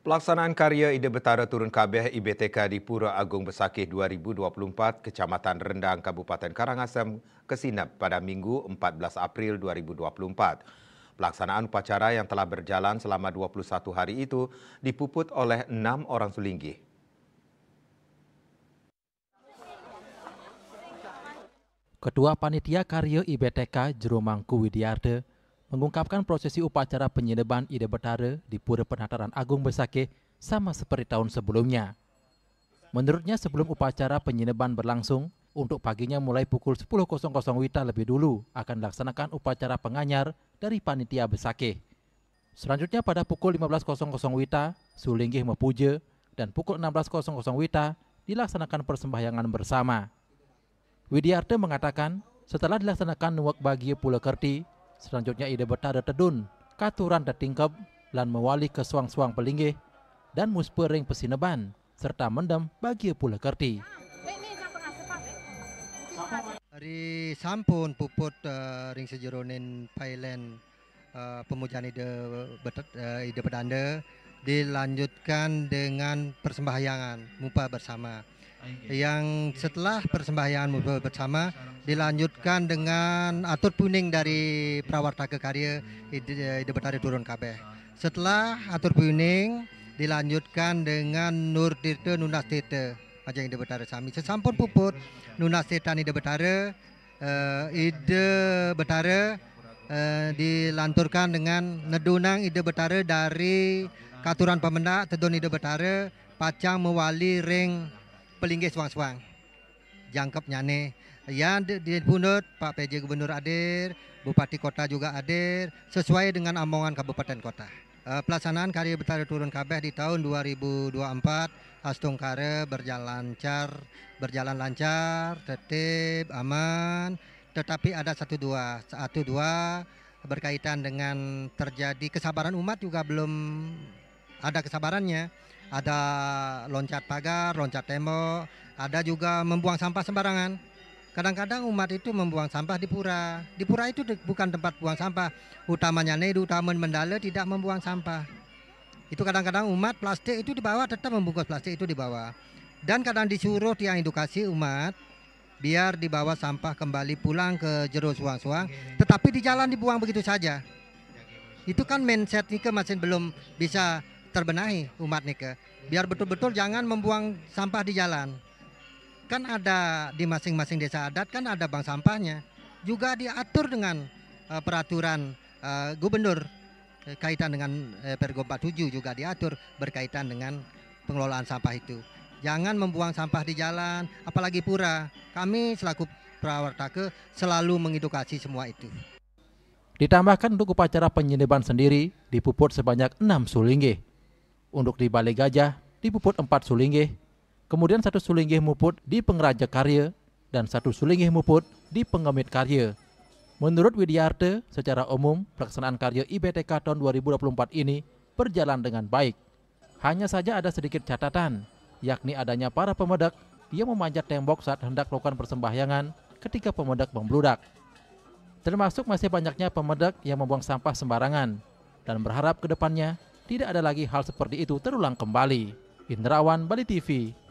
Pelaksanaan karya Ide Betara Turun Kabeh IBTK di Pura Agung Besakih 2024, Kecamatan Rendang, Kabupaten Karangasem, kesinap pada Minggu 14 April 2024. Pelaksanaan upacara yang telah berjalan selama 21 hari itu dipuput oleh enam orang sulinggi. Ketua Panitia Karya IBTK Jeromangku Widiarde mengungkapkan prosesi upacara penyedeban ide betara di Pura Penataran Agung Besake sama seperti tahun sebelumnya. Menurutnya sebelum upacara penyedeban berlangsung, untuk paginya mulai pukul 10.00 Wita lebih dulu akan dilaksanakan upacara penganyar dari Panitia Besake. Selanjutnya pada pukul 15.00 Wita, Sulinggih Mepuja, dan pukul 16.00 Wita dilaksanakan persembahyangan bersama. Widiarte mengatakan, setelah dilaksanakan Nuwak Bagie Pulau Kerti, Selanjutnya ide betah tedun, katuran tertingkap, lan mewali ke suang-suang pelinggih, dan muspering pesineban, serta mendem bagi pula kerti. Dari sampun puput uh, ring sejeronin pailen uh, eh, pemujaan ide uh, ide pedanda dilanjutkan dengan persembahyangan mupa bersama yang setelah persembahyangan mupa bersama dilanjutkan dengan atur puning dari ke karya ide, ide betari turun kabeh setelah atur puning dilanjutkan dengan nur tirte nunas tirte aja ide betara sami sesampun puput nunas tirta ide betara eh, ide betara eh, dilanturkan dengan nedunang ide betara dari katuran pemenak tedoni betare pacang mewali ring pelinggis suang-suang jangkep nyane yang punut Pak PJ Gubernur Adir, Bupati Kota juga Adir. sesuai dengan omongan Kabupaten Kota eh, pelaksanaan karya betare turun kabeh di tahun 2024 Astung Kare berjalan lancar berjalan lancar tertib aman tetapi ada satu dua satu dua berkaitan dengan terjadi kesabaran umat juga belum ada kesabarannya, ada loncat pagar, loncat tembok, ada juga membuang sampah sembarangan. Kadang-kadang umat itu membuang sampah di pura. Di pura itu bukan tempat buang sampah. Utamanya Nedu, Taman Mendale tidak membuang sampah. Itu kadang-kadang umat plastik itu dibawa tetap membungkus plastik itu dibawa. Dan kadang disuruh tiang edukasi umat biar dibawa sampah kembali pulang ke jero suang-suang. Tetapi di jalan dibuang begitu saja. Itu kan mindset Nike masih belum bisa terbenahi umat Nike. Biar betul-betul jangan membuang sampah di jalan. Kan ada di masing-masing desa adat kan ada bank sampahnya. Juga diatur dengan uh, peraturan uh, gubernur eh, kaitan dengan eh, Pergub 47 juga diatur berkaitan dengan pengelolaan sampah itu. Jangan membuang sampah di jalan, apalagi pura. Kami selaku Prawartake selalu mengedukasi semua itu. Ditambahkan untuk upacara penyeliban sendiri dipuput sebanyak 6 sulingge. Untuk di Balai Gajah dipuput empat sulinggih, kemudian satu sulinggih muput di Pengraja Karya dan satu sulinggih muput di Pengemit Karya. Menurut Widiarte, secara umum pelaksanaan karya IBTK tahun 2024 ini berjalan dengan baik. Hanya saja ada sedikit catatan, yakni adanya para pemedak yang memanjat tembok saat hendak melakukan persembahyangan ketika pemedak membludak. Termasuk masih banyaknya pemedak yang membuang sampah sembarangan dan berharap kedepannya tidak ada lagi hal seperti itu terulang kembali. Indrawan Bali TV,